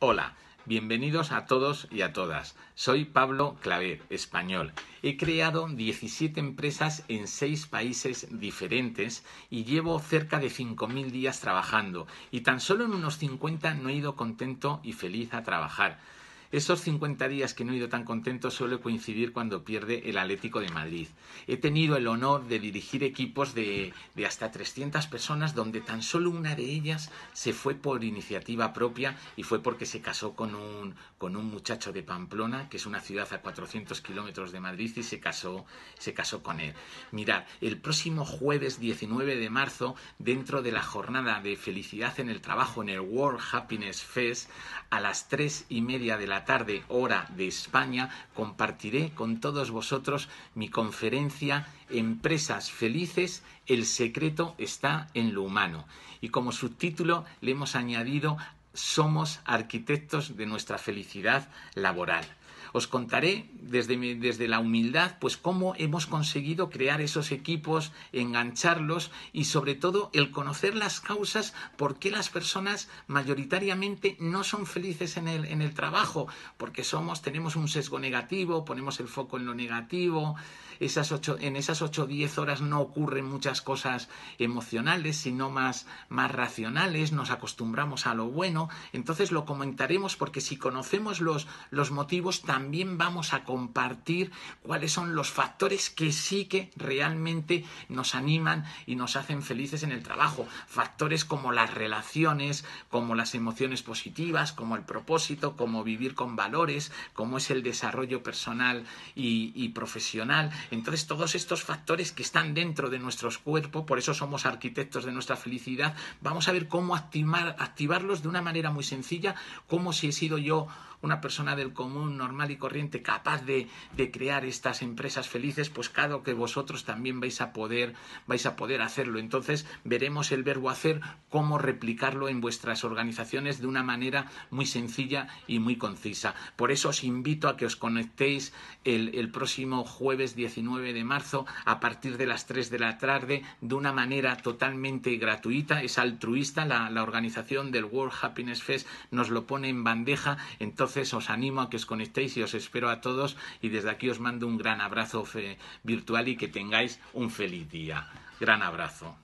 Hola, bienvenidos a todos y a todas. Soy Pablo Claver, español. He creado 17 empresas en 6 países diferentes y llevo cerca de 5.000 días trabajando y tan solo en unos 50 no he ido contento y feliz a trabajar. Esos 50 días que no he ido tan contento suele coincidir cuando pierde el Atlético de Madrid. He tenido el honor de dirigir equipos de, hasta 300 personas donde tan solo una de ellas se fue por iniciativa propia y fue porque se casó con un, con un muchacho de Pamplona, que es una ciudad a 400 kilómetros de Madrid, y se casó, se casó con él. Mirad, el próximo jueves 19 de marzo, dentro de la jornada de felicidad en el trabajo en el World Happiness Fest, a las 3 y media de la tarde, hora de España, compartiré con todos vosotros mi conferencia Empresas felices, el secreto está en lo humano. Y como subtítulo le hemos añadido somos arquitectos de nuestra felicidad laboral. Os contaré desde, desde la humildad, pues cómo hemos conseguido crear esos equipos, engancharlos y sobre todo el conocer las causas por qué las personas mayoritariamente no son felices en el, en el trabajo, porque somos, tenemos un sesgo negativo, ponemos el foco en lo negativo, en esas 8 o 10 horas no ocurren muchas cosas emocionales, sino más, más racionales, nos acostumbramos a lo bueno, entonces lo comentaremos porque si conocemos los, los motivos, también vamos a compartir cuáles son los factores que sí que realmente nos animan y nos hacen felices en el trabajo. Factores como las relaciones, como las emociones positivas, como el propósito, como vivir con valores, como es el desarrollo personal y, profesional. Entonces todos estos factores que están dentro de nuestros cuerpos, por eso somos arquitectos de nuestra felicidad, vamos a ver cómo activar, activarlos de una manera muy sencilla como si he sido yo una persona del común, normal y corriente, capaz de, crear estas empresas felices, pues cada que vosotros también vais a poder, vais a poder hacerlo. Entonces veremos el verbo hacer, cómo replicarlo en vuestras organizaciones de una manera muy sencilla y muy concisa. Por eso os invito a que os conectéis el, próximo jueves 19 de marzo a partir de las 3 de la tarde de una manera totalmente gratuita, es altruista la, la organización del World Happy nos lo pone en bandeja. Entonces os animo a que os conectéis y os espero a todos. Y desde aquí os mando un gran abrazo virtual y que tengáis un feliz día. Gran abrazo.